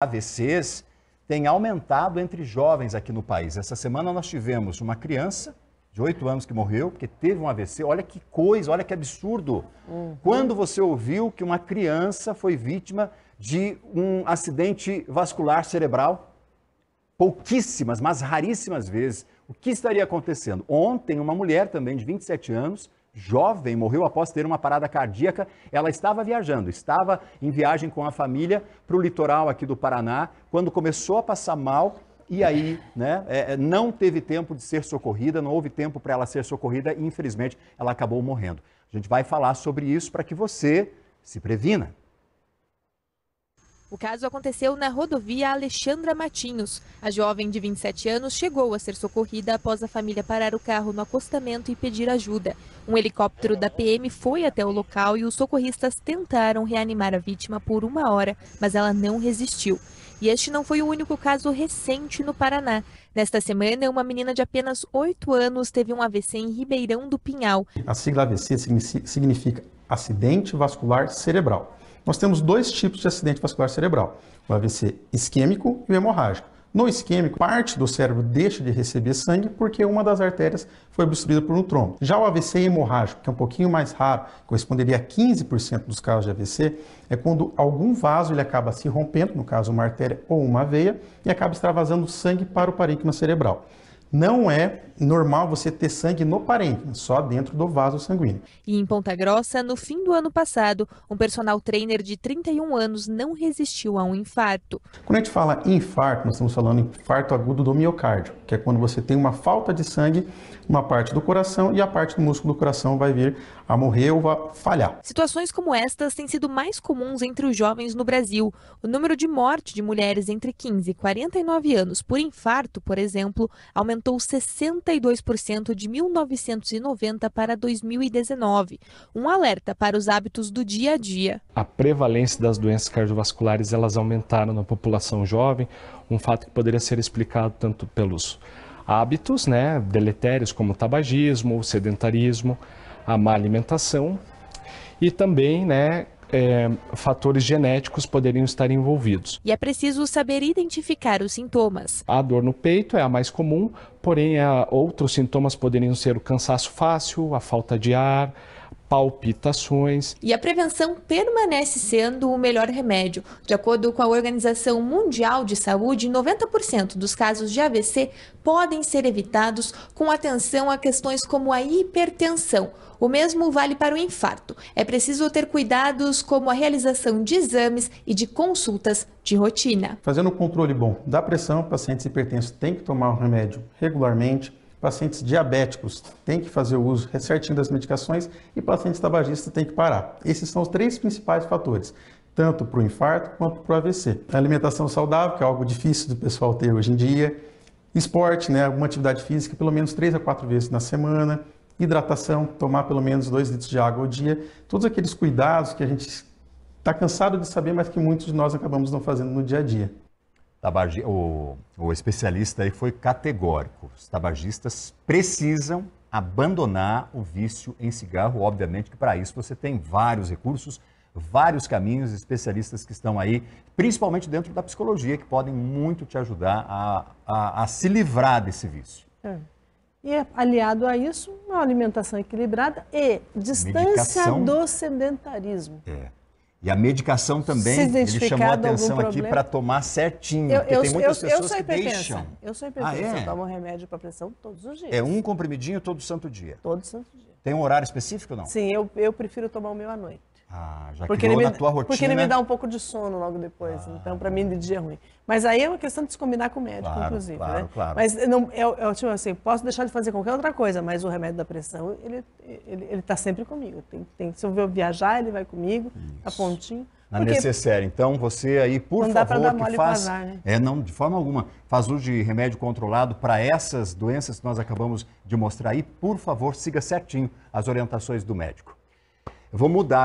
AVCs tem aumentado entre jovens aqui no país. Essa semana nós tivemos uma criança de 8 anos que morreu porque teve um AVC. Olha que coisa, olha que absurdo. Uhum. Quando você ouviu que uma criança foi vítima de um acidente vascular cerebral? Pouquíssimas, mas raríssimas vezes. O que estaria acontecendo? Ontem, uma mulher também de 27 anos jovem morreu após ter uma parada cardíaca. Ela estava viajando, estava em viagem com a família para o litoral aqui do Paraná, quando começou a passar mal. E aí, né, é, é não teve tempo de ser socorrida, não houve tempo para ela ser socorrida e, infelizmente, ela acabou morrendo. A gente vai falar sobre isso para que você se previna. O caso aconteceu na rodovia Alexandra Matinhos. A jovem de 27 anos chegou a ser socorrida após a família parar o carro no acostamento e pedir ajuda. Um helicóptero da PM foi até o local e os socorristas tentaram reanimar a vítima por uma hora, mas ela não resistiu. E este não foi o único caso recente no Paraná. Nesta semana, uma menina de apenas 8 anos teve um AVC em Ribeirão do Pinhal. A sigla AVC significa acidente vascular cerebral. Nós temos dois tipos de acidente vascular cerebral: o AVC isquêmico e o hemorrágico. No isquêmico, parte do cérebro deixa de receber sangue porque uma das artérias foi obstruída por um trombo. Já o AVC hemorrágico, que é um pouquinho mais raro, corresponderia a 15% dos casos de AVC, é quando algum vaso ele acaba se rompendo, no caso uma artéria ou uma veia, e acaba extravasando sangue para o parênquima cerebral. Não é normal você ter sangue no parênquima, só dentro do vaso sanguíneo. E em Ponta Grossa, no fim do ano passado, um personal trainer de 31 anos não resistiu a um infarto. Quando a gente fala infarto, nós estamos falando infarto agudo do miocárdio, que é quando você tem uma falta de sangue, uma parte do coração e a parte do músculo do coração vai vir a morrer ou a falhar. Situações como estas têm sido mais comuns entre os jovens no Brasil. O número de mortes de mulheres entre 15 e 49 anos por infarto, por exemplo, aumentou 62% de 1990 para 2019. Um alerta para os hábitos do dia a dia. A prevalência das doenças cardiovasculares elas aumentaram na população jovem, um fato que poderia ser explicado tanto pelos hábitos, né, deletérios como o tabagismo, o sedentarismo, a má alimentação e também, né, é, fatores genéticos poderiam estar envolvidos. E é preciso saber identificar os sintomas. A dor no peito é a mais comum, porém outros sintomas poderiam ser o cansaço fácil, a falta de ar, palpitações. E a prevenção permanece sendo o melhor remédio. De acordo com a Organização Mundial de Saúde, 90% dos casos de AVC podem ser evitados com atenção a questões como a hipertensão. O mesmo vale para o infarto. É preciso ter cuidados como a realização de exames e de consultas de rotina. Fazendo um controle bom da pressão, pacientes hipertensos têm que tomar o remédio regularmente pacientes diabéticos têm que fazer o uso certinho das medicações e pacientes tabagistas têm que parar. Esses são os três principais fatores, tanto para o infarto quanto para o AVC. A alimentação saudável, que é algo difícil do pessoal ter hoje em dia, esporte, né, alguma atividade física, pelo menos três a quatro vezes na semana, hidratação, tomar pelo menos dois litros de água ao dia, todos aqueles cuidados que a gente está cansado de saber, mas que muitos de nós acabamos não fazendo no dia a dia. Tabagi... O, o especialista aí foi categórico. Os tabagistas precisam abandonar o vício em cigarro. Obviamente que para isso você tem vários recursos, vários caminhos, especialistas que estão aí, principalmente dentro da psicologia, que podem muito te ajudar a, a, a se livrar desse vício. É. E é aliado a isso, uma alimentação equilibrada e distância Medicação... do sedentarismo. É. E a medicação também, ele chamou a atenção aqui para tomar certinho. Eu, porque eu, tem muitas eu, pessoas eu sou que deixam. Eu sou ah, hipertensa, ah, é? eu tomo remédio para pressão todos os dias. É um comprimidinho todo santo dia? Todo santo dia. Tem um horário específico, não? Sim, eu, eu prefiro tomar o meu à noite. Ah, já porque me, na tua rotina. Porque ele me dá um pouco de sono logo depois. Ah. Então, para mim, de dia é ruim. Mas aí é uma questão de se combinar com o médico, claro, inclusive. Claro, né? claro. Mas não, eu, é, eu, é, tipo assim, posso deixar de fazer qualquer outra coisa, mas o remédio da pressão, ele ele, ele tá sempre comigo. Tem, tem, se eu viajar, ele vai comigo, a tá pontinho. Na necessária. Então, você aí, por não favor, dá dar mole que faz. Vazar, né? É, não, de forma alguma. Faz uso de remédio controlado para essas doenças que nós acabamos de mostrar aí. Por favor, siga certinho as orientações do médico. Eu vou mudar.